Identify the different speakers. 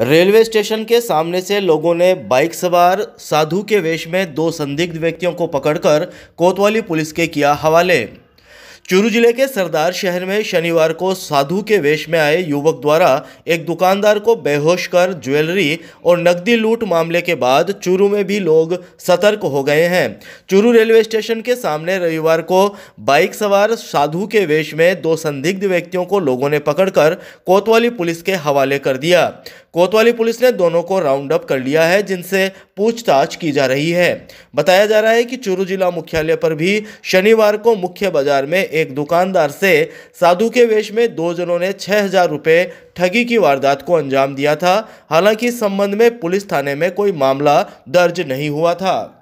Speaker 1: railway station के सामने से लोगों ने बाइक सवार साधु के वेश में दो संदिग्ध व्यक्तियों को पकड़कर कोतवाली पुलिस के किया हवाले चूरू जिले के सरदार शहर में शनिवार को साधु के वेश में आए युवक द्वारा एक दुकानदार को बेहोश कर ज्वेलरी और नकदी लूट मामले के बाद चूरू में भी लोग सतर्क हो गए हैं चूरू रेलवे स्टेशन के सामने रविवार को बाइक सवार साधु के वेश में दो संदिग्ध व्यक्तियों को लोगों ने पकड़कर कोतवाली पुलिस के हवाले कर दिया कोतवाली पुलिस ने दोनों को राउंड अप कर लिया है जिनसे पूछताछ की जा रही है बताया जा रहा है कि चूरू जिला मुख्यालय पर भी शनिवार को मुख्य बाजार में एक दुकानदार से साधु के वेश में दो जनों ने छह हजार रुपये ठगी की वारदात को अंजाम दिया था हालांकि इस संबंध में पुलिस थाने में कोई मामला दर्ज नहीं हुआ था